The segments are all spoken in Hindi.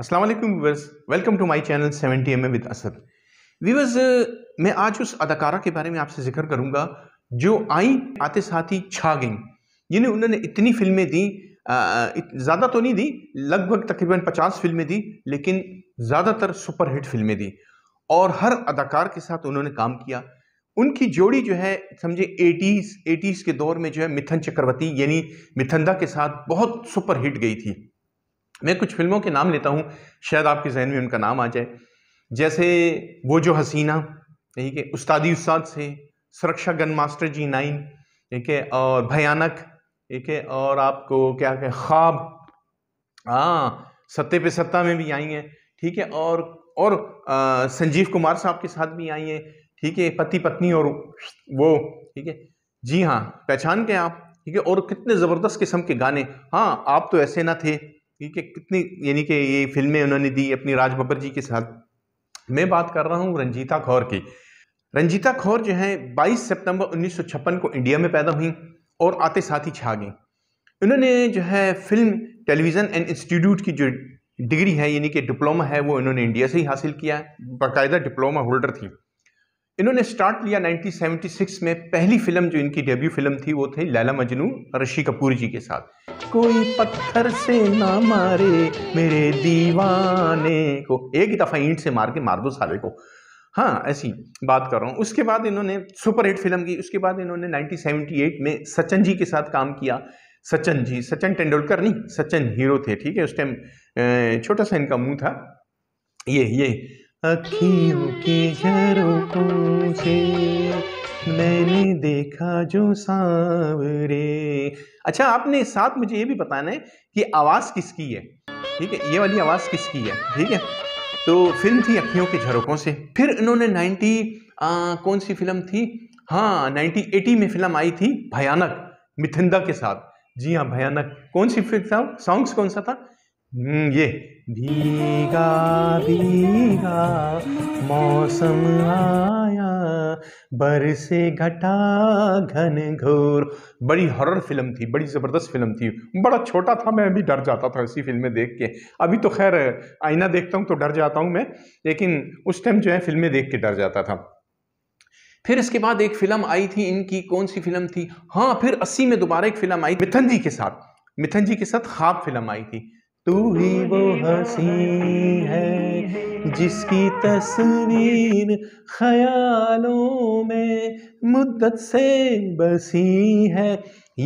अस्सलाम वालेकुम viewers welcome to my channel 70 M with Asad viewers मैं आज उस अदाकारा के बारे में आपसे जिक्र करूंगा जो आई आते साथ ही छा गई जिन्हें उन्होंने इतनी फिल्में दी ज़्यादा तो नहीं दी लगभग तकरीबन 50 फिल्में दी लेकिन ज़्यादातर सुपरहिट फिल्में दी और हर अदाकार के साथ उन्होंने काम किया उनकी जोड़ी जो है समझे एटीज़ एटीज़ के दौर में जो है मिथन चक्रवर्ती यानी मिथंदा के साथ बहुत सुपरहिट गई थी मैं कुछ फिल्मों के नाम लेता हूँ शायद आपके जहन में उनका नाम आ जाए जैसे वो जो हसीना ठीक है उस्तादी उस्ताद से सुरक्षा गन मास्टर जी नाइन ठीक है और भयानक ठीक है और आपको क्या कहें ख्वाब हाँ सत्ते पे सत्ता में भी आई हैं ठीक है और और आ, संजीव कुमार साहब के साथ भी आई हैं ठीक है पति पत्नी और वो ठीक है जी हाँ पहचान के आप ठीक है और कितने ज़बरदस्त किस्म के गाने हाँ आप तो ऐसे ना थे ठीक है कितनी यानी कि ये फिल्में उन्होंने दी अपनी राज बब्बर जी के साथ मैं बात कर रहा हूँ रंजीता खौर की रंजीता खौर जो है 22 सितंबर 1956 को इंडिया में पैदा हुई और आते साथ ही छा गई उन्होंने जो है फिल्म टेलीविज़न एंड इंस्टीट्यूट की जो डिग्री है यानी कि डिप्लोमा है वो इन्होंने इंडिया से ही हासिल किया है बाकायदा डिप्लोमा होल्डर थी इन्होंने स्टार्ट लिया 1976 में पहली फिल्म जो इनकी डेब्यू फिल्म थी वो थी लैला मजनू ऋषि कपूर जी के साथ कोई पत्थर से ना मारे मेरे दीवाने को एक ही दफ़ा ईंट से मार के मार दो साले को हाँ ऐसी बात कर रहा हूँ उसके बाद इन्होंने सुपर हिट फिल्म की उसके बाद इन्होंने 1978 में सचन जी के साथ काम किया सचन जी सचिन तेंदुलकर नहीं सचिन हीरो थे ठीक है उस टाइम छोटा सा इनका मुंह था ये ये अखियों के झरोकों से मैंने देखा जो सांवरे अच्छा आपने साथ मुझे ये भी बताना है कि आवाज़ किसकी है ठीक है ये वाली आवाज़ किसकी है ठीक है तो फिल्म थी अखियों के झरोकों से फिर इन्होंने 90 आ, कौन सी फिल्म थी हाँ 1980 में फिल्म आई थी भयानक मिथिंदा के साथ जी हाँ भयानक कौन सी फिल्म था सॉन्ग्स कौन सा था हम्म, ये भीगा भीगा मौसम आया बरसे घटा घन घोर बड़ी हॉरर फिल्म थी बड़ी ज़बरदस्त फिल्म थी बड़ा छोटा था मैं भी डर जाता था ऐसी फिल्में देख के अभी तो खैर आईना देखता हूँ तो डर जाता हूँ मैं लेकिन उस टाइम जो है फिल्में देख के डर जाता था फिर इसके बाद एक फिल्म आई थी इनकी कौन सी फिल्म थी हाँ फिर अस्सी में दोबारा एक फिल्म आई मिथन जी के साथ मिथन जी के साथ खाब फिल्म आई थी तू ही वो हसी है जिसकी तस्वीर ख्यालों में मुद्दत से बसी है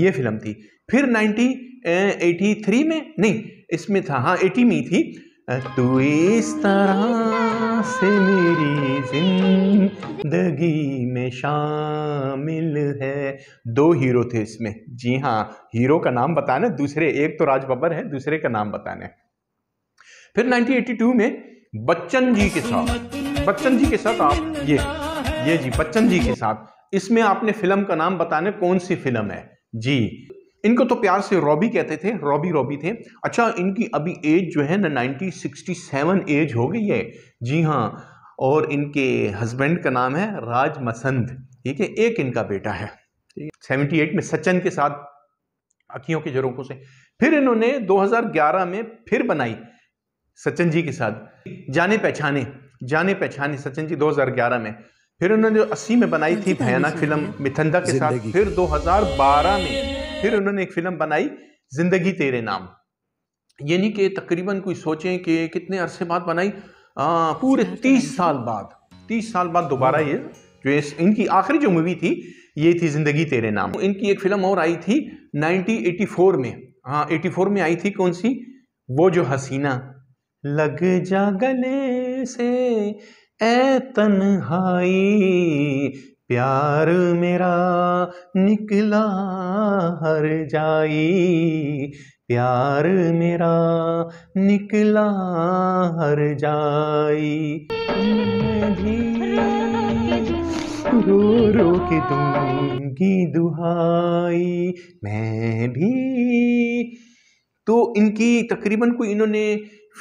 ये फिल्म थी फिर 1983 में नहीं इसमें था हाँ 80 में थी तू इस तरह से मेरी जिंदगी में शामिल है दो हीरो थे इसमें जी हाँ हीरो का नाम बताना दूसरे एक तो राज बब्बर है दूसरे का नाम बताना फिर 1982 में बच्चन जी के साथ बच्चन जी के साथ आप ये ये जी बच्चन जी के साथ इसमें आपने फिल्म का नाम बताने कौन सी फिल्म है जी इनको तो प्यार से रॉबी कहते थे रॉबी रॉबी थे अच्छा इनकी अभी एज जो है ना सेवन एज हो गई है जी हाँ और इनके हस्बैंड का नाम है राज मसंद ठीक है एक इनका बेटा है सेवेंटी एट में सचिन के साथ अखियों के जरोखों से फिर इन्होंने 2011 में फिर बनाई सचिन जी के साथ जाने पहचाने जाने पहचाने सचिन जी 2011 में फिर उन्होंने जो अस्सी में बनाई हाँ थी भयानक फिल्म मिथंदा के साथ फिर 2012 में फिर उन्होंने एक फिल्म बनाई जिंदगी तेरे नाम यानी कि तकरीबन कोई सोचें कि कितने अरसे बाद बनाई आ, पूरे तीस साल बाद तीस साल बाद दोबारा ये जो इस इनकी आखिरी जो मूवी थी ये थी ज़िंदगी तेरे नाम इनकी एक फिल्म और आई थी 1984 में हाँ 84 में आई थी कौन सी वो जो हसीना लग जा गले से ए तन्हाई प्यार मेरा निकला हर जाई प्यार मेरा निकला हर जाई भी रो रो के दूंगी दुहाई मैं भी तो इनकी तकरीबन कोई इन्होंने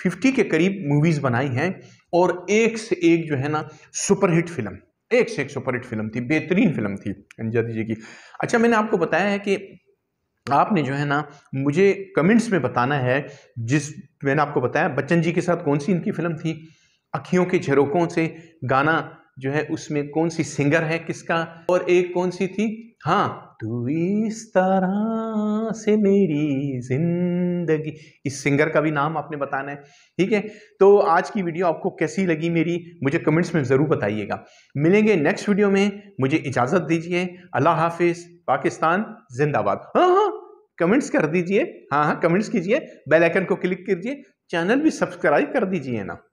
50 के करीब मूवीज़ बनाई हैं और एक से एक जो है ना सुपरहिट फिल्म एक से एक सुपरहिट फिल्म थी बेहतरीन फिल्म थी अंजद जी की अच्छा मैंने आपको बताया है कि आपने जो है ना मुझे कमेंट्स में बताना है जिस मैंने आपको बताया बच्चन जी के साथ कौन सी इनकी फिल्म थी अखियों के झरोकों से गाना जो है उसमें कौन सी सिंगर है किसका और एक कौन सी थी हाँ तू इस तरह से मेरी जिंदगी इस सिंगर का भी नाम आपने बताना है ठीक है तो आज की वीडियो आपको कैसी लगी मेरी मुझे कमेंट्स में ज़रूर बताइएगा मिलेंगे नेक्स्ट वीडियो में मुझे इजाज़त दीजिए अल्लाह हाफिज़ पाकिस्तान जिंदाबाद हाँ हाँ कमेंट्स कर दीजिए हाँ हाँ कमेंट्स कीजिए बेल आइकन को क्लिक कीजिए चैनल भी सब्सक्राइब कर दीजिए ना